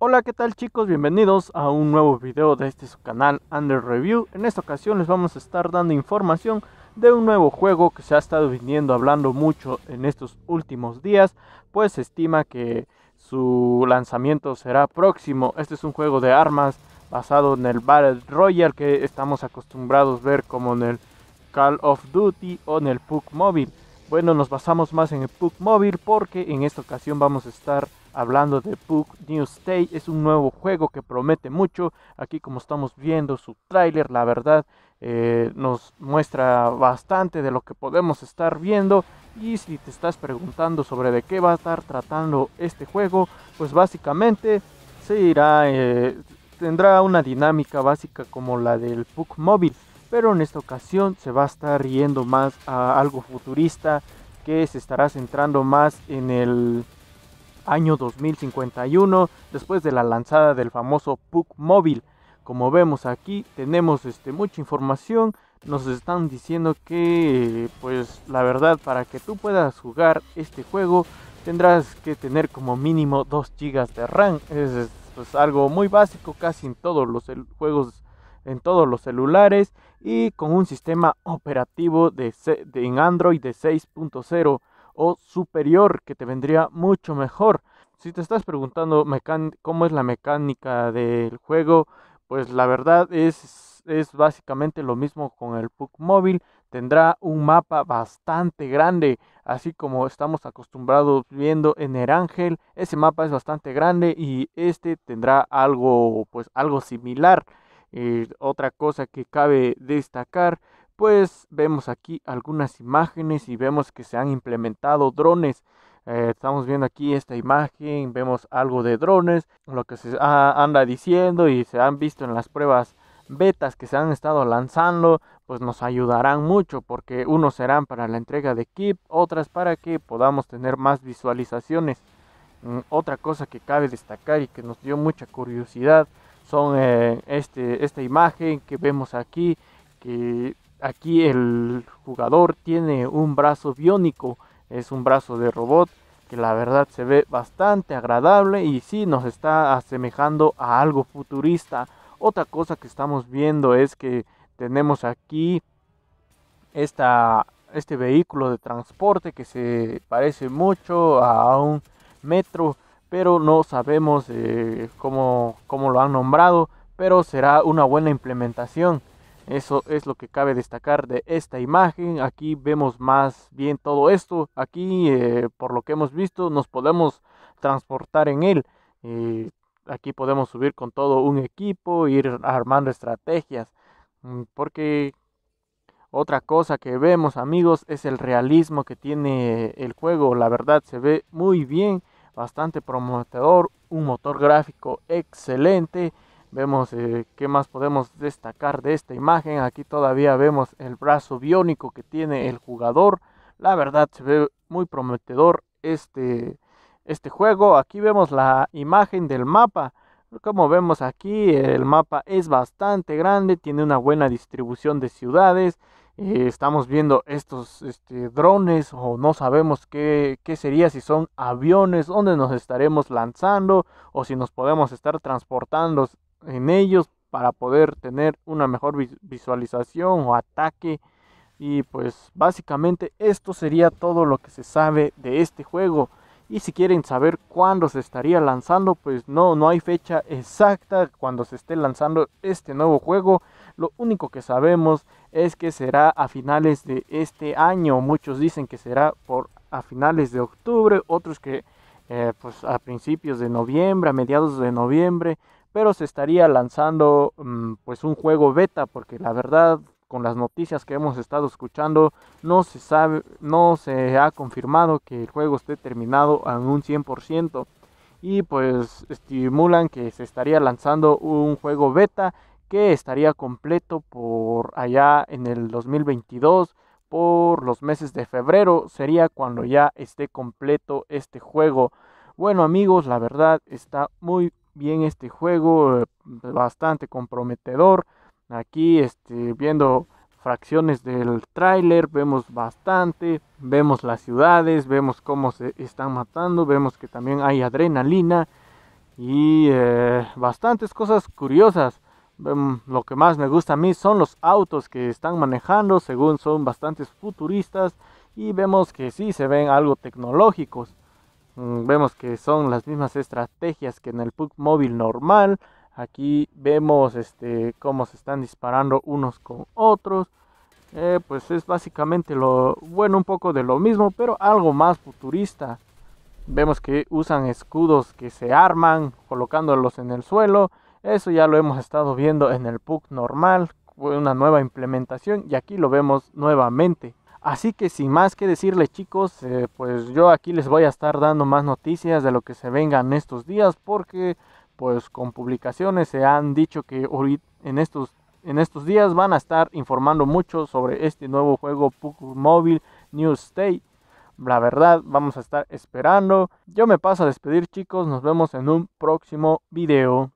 Hola, ¿qué tal chicos? Bienvenidos a un nuevo video de este canal Under Review. En esta ocasión les vamos a estar dando información de un nuevo juego que se ha estado viniendo hablando mucho en estos últimos días, pues se estima que su lanzamiento será próximo. Este es un juego de armas basado en el Battle Royale que estamos acostumbrados a ver como en el Call of Duty o en el PUC Mobile. Bueno, nos basamos más en el PUC Mobile porque en esta ocasión vamos a estar hablando de Book New State. Es un nuevo juego que promete mucho. Aquí como estamos viendo su tráiler, la verdad eh, nos muestra bastante de lo que podemos estar viendo. Y si te estás preguntando sobre de qué va a estar tratando este juego, pues básicamente se irá, eh, tendrá una dinámica básica como la del Book Móvil. Pero en esta ocasión se va a estar yendo más a algo futurista que se estará centrando más en el año 2051, después de la lanzada del famoso PUC móvil. Como vemos aquí, tenemos este, mucha información, nos están diciendo que, pues la verdad, para que tú puedas jugar este juego, tendrás que tener como mínimo 2 GB de RAM. Es, pues, algo muy básico, casi en todos los juegos, en todos los celulares, y con un sistema operativo en Android de 6.0 o superior, que te vendría mucho mejor. Si te estás preguntando cómo es la mecánica del juego, pues la verdad es, es básicamente lo mismo con el PUC móvil. Tendrá un mapa bastante grande, así como estamos acostumbrados viendo en el Ángel. Ese mapa es bastante grande y este tendrá algo, pues algo similar. Eh, otra cosa que cabe destacar pues vemos aquí algunas imágenes y vemos que se han implementado drones. Eh, estamos viendo aquí esta imagen, vemos algo de drones, lo que se anda diciendo y se han visto en las pruebas betas que se han estado lanzando, pues nos ayudarán mucho porque unos serán para la entrega de kit, otras para que podamos tener más visualizaciones. Mm, otra cosa que cabe destacar y que nos dio mucha curiosidad son eh, este, esta imagen que vemos aquí que aquí el jugador tiene un brazo biónico, es un brazo de robot que la verdad se ve bastante agradable y sí nos está asemejando a algo futurista. Otra cosa que estamos viendo es que tenemos aquí este vehículo de transporte que se parece mucho a un metro, pero no sabemos eh, cómo lo han nombrado, pero será una buena implementación. Eso es lo que cabe destacar de esta imagen. Aquí vemos más bien todo esto. Aquí, eh, por lo que hemos visto, nos podemos transportar en él. Eh, aquí podemos subir con todo un equipo, ir armando estrategias. Mm, porque otra cosa que vemos, amigos, es el realismo que tiene el juego. La verdad, se ve muy bien, bastante prometedor. Un motor gráfico excelente. Vemos eh, qué más podemos destacar de esta imagen. Aquí todavía vemos el brazo biónico que tiene el jugador. La verdad se ve muy prometedor este, este juego. Aquí vemos la imagen del mapa. Como vemos aquí, el mapa es bastante grande, tiene una buena distribución de ciudades. Eh, estamos viendo estos este, drones o no sabemos qué, qué, sería si son aviones, dónde nos estaremos lanzando o si nos podemos estar transportando en ellos para poder tener una mejor visualización o ataque. Y pues básicamente esto sería todo lo que se sabe de este juego. Y si quieren saber cuándo se estaría lanzando, pues no, no hay fecha exacta cuando se esté lanzando este nuevo juego. Lo único que sabemos es que será a finales de este año. Muchos dicen que será por a finales de octubre, otros que eh, pues a principios de noviembre, a mediados de noviembre pero se estaría lanzando mm, pues un juego beta porque la verdad con las noticias que hemos estado escuchando no se sabe no se ha confirmado que el juego esté terminado a un 100% y pues estimulan que se estaría lanzando un juego beta que estaría completo por allá en el 2022 por los meses de febrero sería cuando ya esté completo este juego bueno amigos la verdad está muy bien este juego, eh, bastante comprometedor. Aquí este, viendo fracciones del tráiler, vemos bastante, vemos las ciudades, vemos cómo se están matando, vemos que también hay adrenalina y eh, bastantes cosas curiosas. Lo que más me gusta a mí son los autos que están manejando, según son bastantes futuristas y vemos que sí se ven algo tecnológicos. Mm, vemos que son las mismas estrategias que en el PUC móvil normal. Aquí vemos este, cómo se están disparando unos con otros. Eh, pues es básicamente lo bueno, un poco de lo mismo, pero algo más futurista. Vemos que usan escudos que se arman colocándolos en el suelo. Eso ya lo hemos estado viendo en el PUC normal, una nueva implementación y aquí lo vemos nuevamente. Así que sin más que decirles chicos, eh, pues yo aquí les voy a estar dando más noticias de lo que se venga en estos días porque pues con publicaciones se han dicho que en estos, en estos días van a estar informando mucho sobre este nuevo juego Puku Mobile New State. La verdad, vamos a estar esperando. Yo me paso a despedir chicos, nos vemos en un próximo video.